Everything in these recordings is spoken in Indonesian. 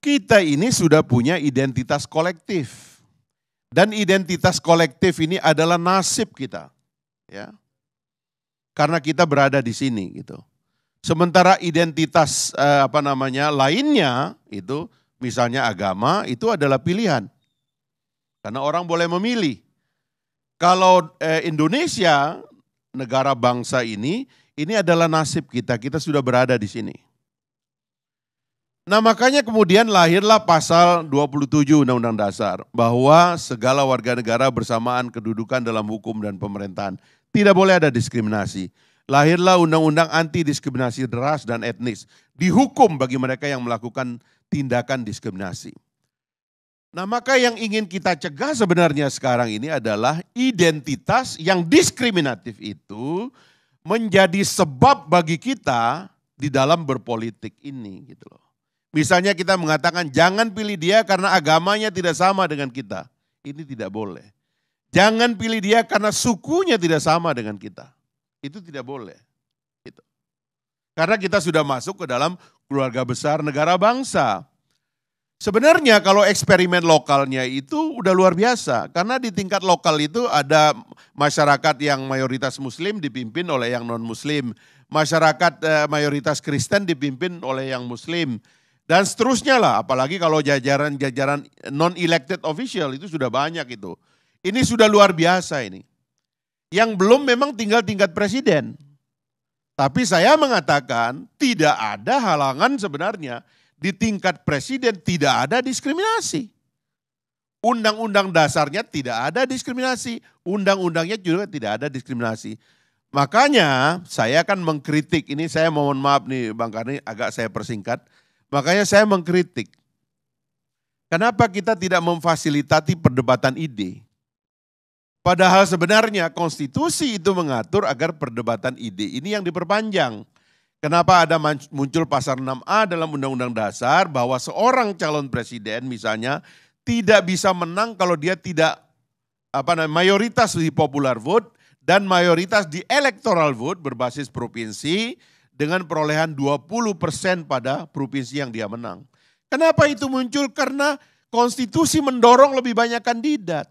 Kita ini sudah punya identitas kolektif. Dan identitas kolektif ini adalah nasib kita. Ya. Karena kita berada di sini gitu. Sementara identitas eh, apa namanya lainnya itu misalnya agama, itu adalah pilihan. Karena orang boleh memilih. Kalau eh, Indonesia, negara bangsa ini, ini adalah nasib kita. Kita sudah berada di sini. Nah makanya kemudian lahirlah pasal 27 Undang-Undang Dasar. Bahwa segala warga negara bersamaan kedudukan dalam hukum dan pemerintahan. Tidak boleh ada diskriminasi lahirlah undang-undang anti diskriminasi ras dan etnis. Dihukum bagi mereka yang melakukan tindakan diskriminasi. Nah maka yang ingin kita cegah sebenarnya sekarang ini adalah identitas yang diskriminatif itu menjadi sebab bagi kita di dalam berpolitik ini gitu loh. Misalnya kita mengatakan jangan pilih dia karena agamanya tidak sama dengan kita. Ini tidak boleh. Jangan pilih dia karena sukunya tidak sama dengan kita. Itu tidak boleh. Gitu. Karena kita sudah masuk ke dalam keluarga besar negara bangsa. Sebenarnya kalau eksperimen lokalnya itu udah luar biasa. Karena di tingkat lokal itu ada masyarakat yang mayoritas muslim dipimpin oleh yang non-muslim. Masyarakat eh, mayoritas Kristen dipimpin oleh yang muslim. Dan seterusnya lah, apalagi kalau jajaran-jajaran non-elected official itu sudah banyak itu. Ini sudah luar biasa ini. Yang belum memang tinggal tingkat presiden. Tapi saya mengatakan tidak ada halangan sebenarnya di tingkat presiden tidak ada diskriminasi. Undang-undang dasarnya tidak ada diskriminasi, undang-undangnya juga tidak ada diskriminasi. Makanya saya akan mengkritik, ini saya mohon maaf nih Bang Karni agak saya persingkat, makanya saya mengkritik. Kenapa kita tidak memfasilitasi perdebatan ide? Padahal sebenarnya konstitusi itu mengatur agar perdebatan ide ini yang diperpanjang. Kenapa ada muncul pasar 6A dalam Undang-Undang Dasar bahwa seorang calon presiden misalnya tidak bisa menang kalau dia tidak apa namanya mayoritas di popular vote dan mayoritas di electoral vote berbasis provinsi dengan perolehan 20% pada provinsi yang dia menang. Kenapa itu muncul? Karena konstitusi mendorong lebih banyak kandidat.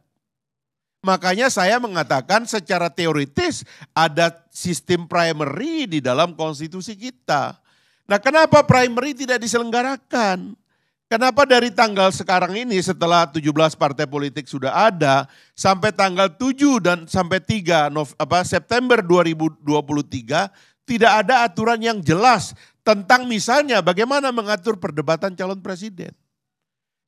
Makanya saya mengatakan secara teoritis ada sistem primary di dalam konstitusi kita. Nah kenapa primary tidak diselenggarakan? Kenapa dari tanggal sekarang ini setelah 17 partai politik sudah ada sampai tanggal 7 dan sampai 3 Nov, apa, September 2023 tidak ada aturan yang jelas tentang misalnya bagaimana mengatur perdebatan calon presiden.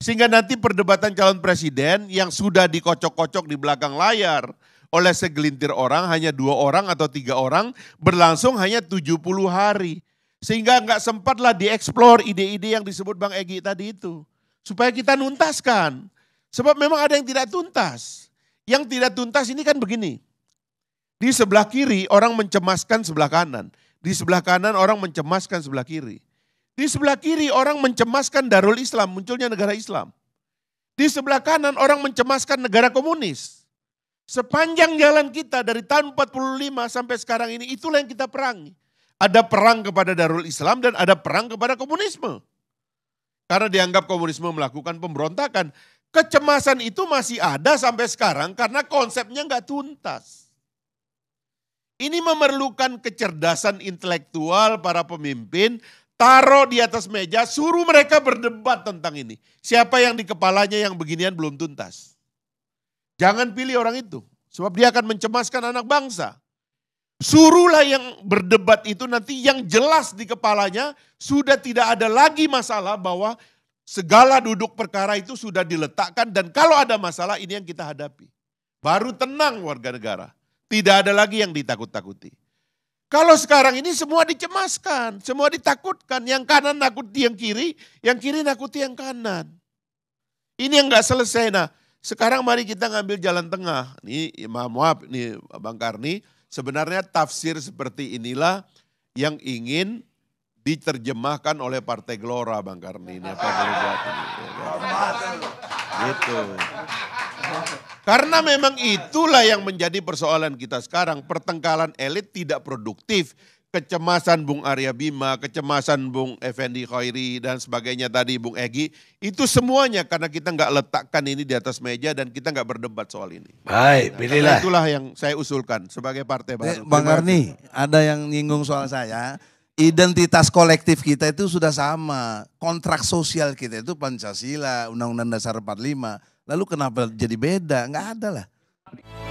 Sehingga nanti perdebatan calon presiden yang sudah dikocok-kocok di belakang layar oleh segelintir orang, hanya dua orang atau tiga orang, berlangsung hanya 70 hari. Sehingga nggak sempatlah dieksplor ide-ide yang disebut Bang Egi tadi itu. Supaya kita nuntaskan. Sebab memang ada yang tidak tuntas. Yang tidak tuntas ini kan begini. Di sebelah kiri orang mencemaskan sebelah kanan. Di sebelah kanan orang mencemaskan sebelah kiri. Di sebelah kiri orang mencemaskan Darul Islam, munculnya negara Islam. Di sebelah kanan orang mencemaskan negara komunis. Sepanjang jalan kita dari tahun 45 sampai sekarang ini itulah yang kita perangi. Ada perang kepada Darul Islam dan ada perang kepada komunisme. Karena dianggap komunisme melakukan pemberontakan. Kecemasan itu masih ada sampai sekarang karena konsepnya nggak tuntas. Ini memerlukan kecerdasan intelektual para pemimpin taruh di atas meja, suruh mereka berdebat tentang ini. Siapa yang di kepalanya yang beginian belum tuntas. Jangan pilih orang itu, sebab dia akan mencemaskan anak bangsa. Suruhlah yang berdebat itu nanti yang jelas di kepalanya sudah tidak ada lagi masalah bahwa segala duduk perkara itu sudah diletakkan dan kalau ada masalah ini yang kita hadapi. Baru tenang warga negara. Tidak ada lagi yang ditakut-takuti. Kalau sekarang ini semua dicemaskan, semua ditakutkan. Yang kanan nakuti yang kiri, yang kiri nakuti yang kanan. Ini yang gak selesai. Nah, sekarang mari kita ngambil jalan tengah. Ini Imam ya, Wahab, ini Bang Karni, sebenarnya tafsir seperti inilah yang ingin diterjemahkan oleh Partai Gelora Bang Karni. Ini apa ini. Ya, kan? Gitu. Karena memang itulah yang menjadi persoalan kita sekarang. Pertengkalan elit tidak produktif. Kecemasan Bung Arya Bima, kecemasan Bung Effendi Khairi dan sebagainya tadi Bung Egi. Itu semuanya karena kita nggak letakkan ini di atas meja dan kita nggak berdebat soal ini. Baik, nah, pilihlah. itulah yang saya usulkan sebagai partai baru. Eh, Bang Arni, ada yang nyinggung soal saya identitas kolektif kita itu sudah sama. Kontrak sosial kita itu Pancasila, Undang-Undang Dasar 45. Lalu kenapa jadi beda? Nggak ada lah.